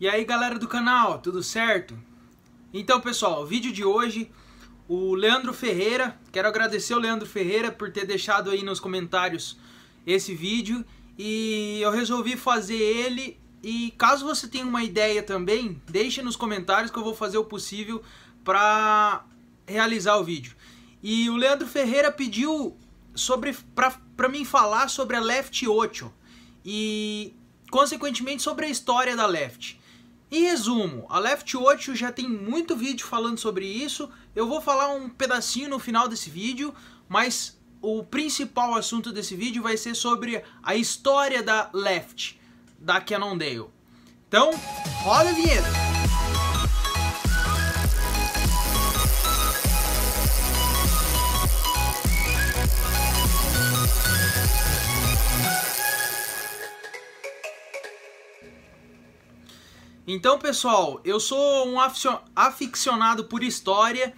E aí galera do canal, tudo certo? Então pessoal, o vídeo de hoje, o Leandro Ferreira, quero agradecer o Leandro Ferreira por ter deixado aí nos comentários esse vídeo e eu resolvi fazer ele e caso você tenha uma ideia também, deixe nos comentários que eu vou fazer o possível para realizar o vídeo. E o Leandro Ferreira pediu sobre para mim falar sobre a Left 8 e consequentemente sobre a história da Left. Em resumo, a Left 8 já tem muito vídeo falando sobre isso, eu vou falar um pedacinho no final desse vídeo, mas o principal assunto desse vídeo vai ser sobre a história da Left, da Cannondale. Então, roda a vinheta! Então, pessoal, eu sou um aficionado por história.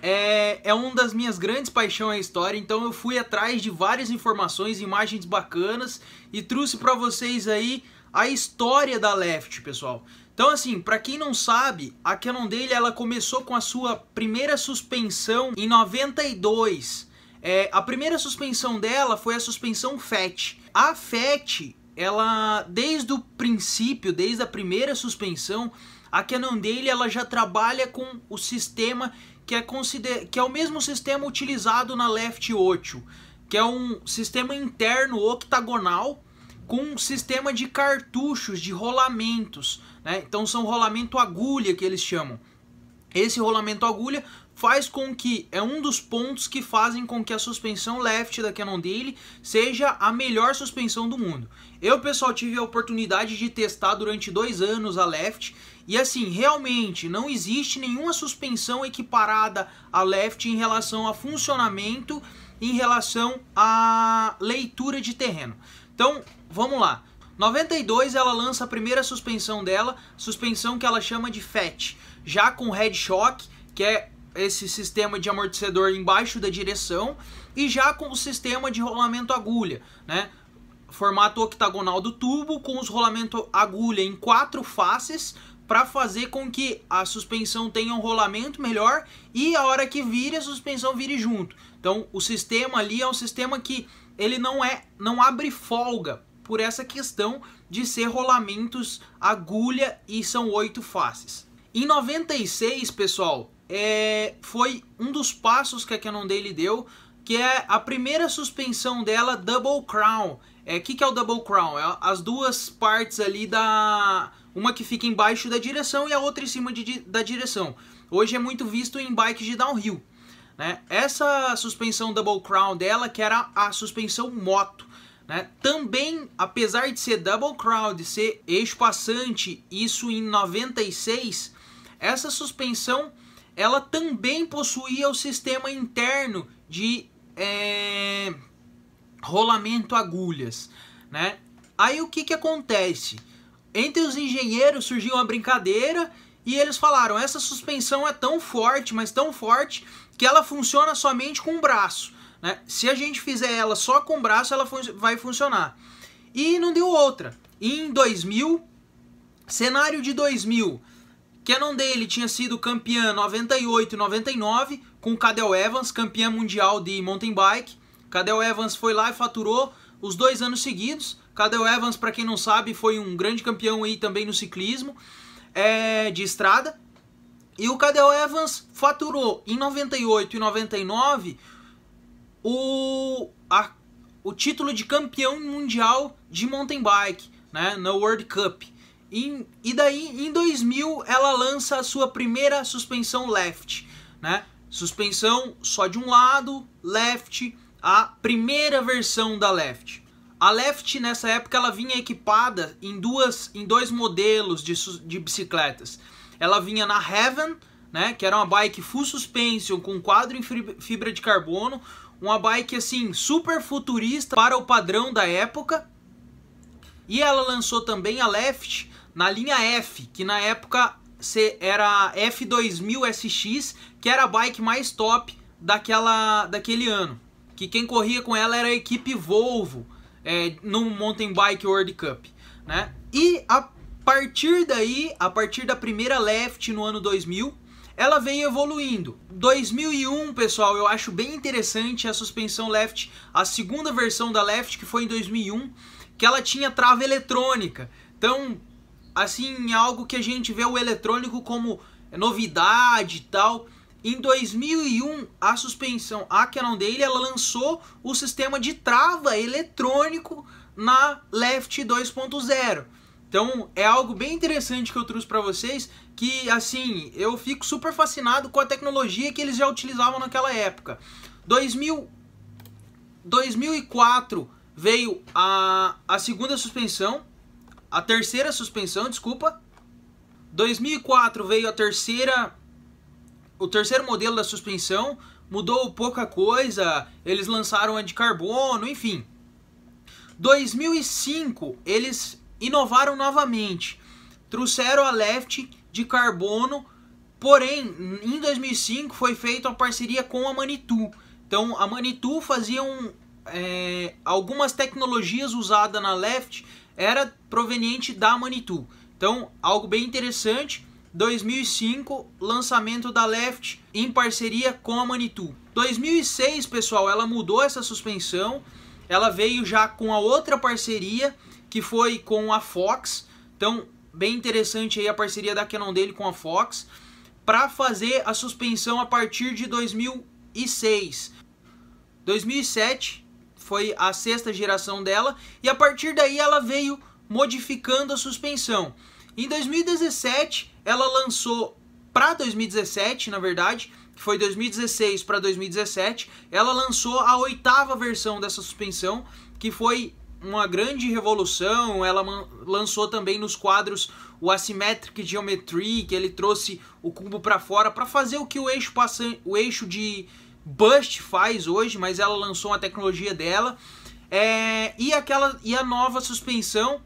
É, é uma das minhas grandes paixões a história, então eu fui atrás de várias informações, imagens bacanas e trouxe para vocês aí a história da Left, pessoal. Então, assim, para quem não sabe, a dele ela começou com a sua primeira suspensão em 92. É, a primeira suspensão dela foi a suspensão FET. A FET ela desde o princípio, desde a primeira suspensão, a Cannondale ela já trabalha com o sistema que é, consider... que é o mesmo sistema utilizado na Left 8, que é um sistema interno octagonal com um sistema de cartuchos, de rolamentos. Né? Então são rolamento agulha que eles chamam. Esse rolamento agulha faz com que é um dos pontos que fazem com que a suspensão left da Canon Daily seja a melhor suspensão do mundo. Eu, pessoal, tive a oportunidade de testar durante dois anos a left e assim, realmente não existe nenhuma suspensão equiparada à left em relação a funcionamento, em relação à leitura de terreno. Então, vamos lá. 92 ela lança a primeira suspensão dela, suspensão que ela chama de FAT, já com head shock, que é esse sistema de amortecedor embaixo da direção e já com o sistema de rolamento agulha, né? Formato octagonal do tubo com os rolamento agulha em quatro faces para fazer com que a suspensão tenha um rolamento melhor e a hora que vire a suspensão vire junto. Então, o sistema ali é um sistema que ele não é não abre folga por essa questão de ser rolamentos agulha e são oito faces. Em 96, pessoal, é, foi um dos passos que a Daily deu, que é a primeira suspensão dela Double Crown. O é, que, que é o Double Crown? É as duas partes ali da... Uma que fica embaixo da direção e a outra em cima de, da direção. Hoje é muito visto em bikes de downhill. Né? Essa suspensão Double Crown dela, que era a suspensão moto, né? também, apesar de ser Double Crown, de ser eixo passante, isso em 96, essa suspensão ela também possuía o sistema interno de é, rolamento agulhas, né? Aí o que que acontece? Entre os engenheiros surgiu uma brincadeira e eles falaram: essa suspensão é tão forte, mas tão forte que ela funciona somente com o braço. Né? Se a gente fizer ela só com o braço, ela fun vai funcionar. E não deu outra. E em 2000, cenário de 2000, Canon Day tinha sido campeã 98 e 99 com Cadel Evans, campeã mundial de mountain bike. Cadel Evans foi lá e faturou os dois anos seguidos. Cadel Evans, para quem não sabe, foi um grande campeão aí também no ciclismo é, de estrada. E o Cadel Evans faturou em 98 e 99 o, a, o título de campeão mundial de mountain bike, né, na World Cup. Em, e daí, em 2000, ela lança a sua primeira suspensão left, né? Suspensão só de um lado, left, a primeira versão da left. A left, nessa época, ela vinha equipada em, duas, em dois modelos de, de bicicletas. Ela vinha na Heaven, né? Que era uma bike full suspension com quadro em fibra de carbono, uma bike assim super futurista para o padrão da época. E ela lançou também a Left, na linha F, que na época era F2000 SX, que era a bike mais top daquela, daquele ano. Que quem corria com ela era a equipe Volvo é, no Mountain Bike World Cup. Né? E a partir daí, a partir da primeira left no ano 2000, ela vem evoluindo. 2001, pessoal, eu acho bem interessante a suspensão left, a segunda versão da left que foi em 2001, que ela tinha trava eletrônica. Então, assim, algo que a gente vê o eletrônico como novidade e tal. Em 2001, a suspensão a Canon dele, ela lançou o sistema de trava eletrônico na Left 2.0. Então, é algo bem interessante que eu trouxe para vocês, que assim, eu fico super fascinado com a tecnologia que eles já utilizavam naquela época. 2000 2004 veio a, a segunda suspensão, a terceira suspensão, desculpa. 2004 veio a terceira o terceiro modelo da suspensão, mudou pouca coisa, eles lançaram a de carbono, enfim. 2005 eles inovaram novamente, trouxeram a Left de carbono, porém em 2005 foi feita a parceria com a Manitou. Então a Manitou fazia um, é, algumas tecnologias usadas na Left era proveniente da Manitou. Então, algo bem interessante. 2005, lançamento da Left em parceria com a Manitou. 2006, pessoal, ela mudou essa suspensão. Ela veio já com a outra parceria, que foi com a Fox. Então, bem interessante aí a parceria da Canon dele com a Fox para fazer a suspensão a partir de 2006. 2007, foi a sexta geração dela, e a partir daí ela veio modificando a suspensão. Em 2017, ela lançou para 2017, na verdade, que foi 2016 para 2017, ela lançou a oitava versão dessa suspensão, que foi uma grande revolução. Ela lançou também nos quadros o Asymmetric Geometry, que ele trouxe o cubo para fora para fazer o que o eixo, passa, o eixo de, Bust faz hoje, mas ela lançou uma tecnologia dela. É, e, aquela, e a nova suspensão,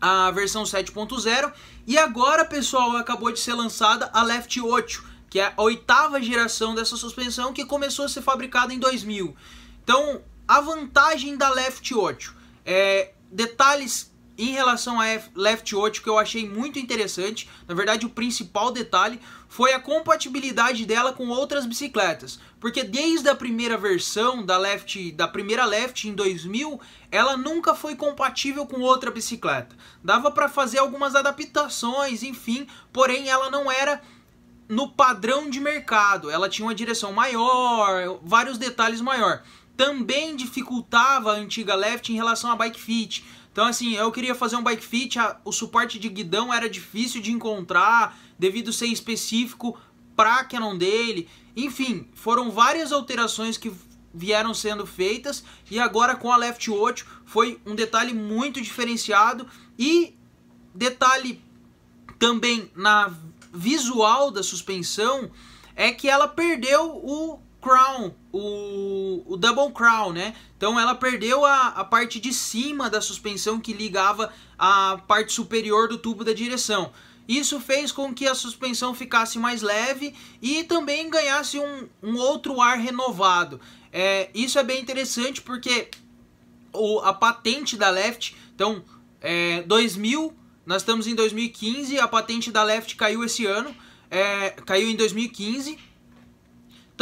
a versão 7.0. E agora, pessoal, acabou de ser lançada a Left 8, que é a oitava geração dessa suspensão que começou a ser fabricada em 2000. Então, a vantagem da Left 8 é detalhes em relação a Left 8, que eu achei muito interessante, na verdade o principal detalhe foi a compatibilidade dela com outras bicicletas, porque desde a primeira versão da Left, da primeira Left em 2000, ela nunca foi compatível com outra bicicleta. Dava para fazer algumas adaptações, enfim, porém ela não era no padrão de mercado. Ela tinha uma direção maior, vários detalhes maior. Também dificultava a antiga Left em relação à bike fit então, assim, eu queria fazer um bike fit, a, o suporte de guidão era difícil de encontrar, devido ser específico pra Canon dele. Enfim, foram várias alterações que vieram sendo feitas e agora com a Left 8 foi um detalhe muito diferenciado e detalhe também na visual da suspensão é que ela perdeu o Crown, o, o, Double Crown, né? Então ela perdeu a, a parte de cima da suspensão que ligava a parte superior do tubo da direção. Isso fez com que a suspensão ficasse mais leve e também ganhasse um, um outro ar renovado. É, isso é bem interessante porque o, a patente da Left, então é, 2000, nós estamos em 2015, a patente da Left caiu esse ano, é, caiu em 2015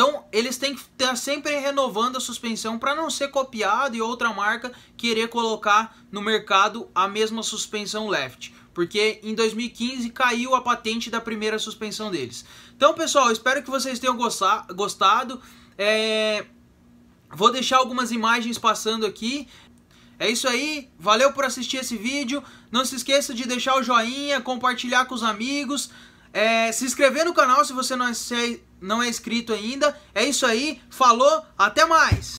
então, eles têm que estar sempre renovando a suspensão para não ser copiado e outra marca querer colocar no mercado a mesma suspensão left. Porque em 2015 caiu a patente da primeira suspensão deles. Então, pessoal, espero que vocês tenham gostado. É... Vou deixar algumas imagens passando aqui. É isso aí, valeu por assistir esse vídeo. Não se esqueça de deixar o joinha, compartilhar com os amigos, é, se inscrever no canal se você não é, não é inscrito ainda. É isso aí, falou, até mais!